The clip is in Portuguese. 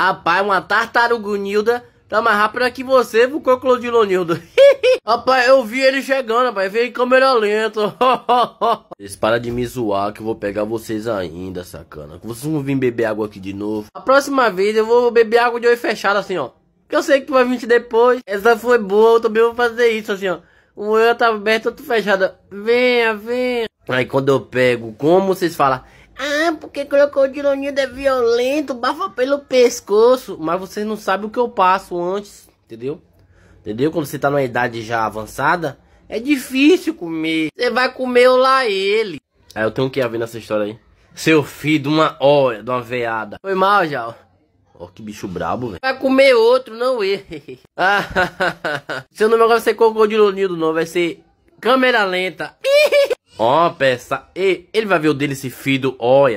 Rapaz, uma tartaruga nilda, tá mais rápida que você, pro nilda. rapaz, eu vi ele chegando, rapaz. ver em câmera lenta. vocês para de me zoar que eu vou pegar vocês ainda, sacana. Vocês vão vir beber água aqui de novo. A próxima vez eu vou beber água de olho fechado, assim, ó. Que eu sei que tu vai vir depois. Essa foi boa, eu também vou fazer isso, assim, ó. O olho tá aberto, outro fechado. Venha, venha. Aí quando eu pego, como vocês falam? Ah, porque crocodilonildo é violento, bafa pelo pescoço. Mas vocês não sabem o que eu passo antes, entendeu? Entendeu? Quando você tá numa idade já avançada, é difícil comer. Você vai comer lá ele. Aí eu tenho que ver nessa história aí. Seu filho de uma hora, de uma veada. Foi mal, já. Ó, que bicho brabo, velho. Vai comer outro, não ele. ah, seu nome agora vai ser crocodilonildo, não. Vai ser câmera lenta. Ó, peça. E ele vai ver o dele, esse fido, olha.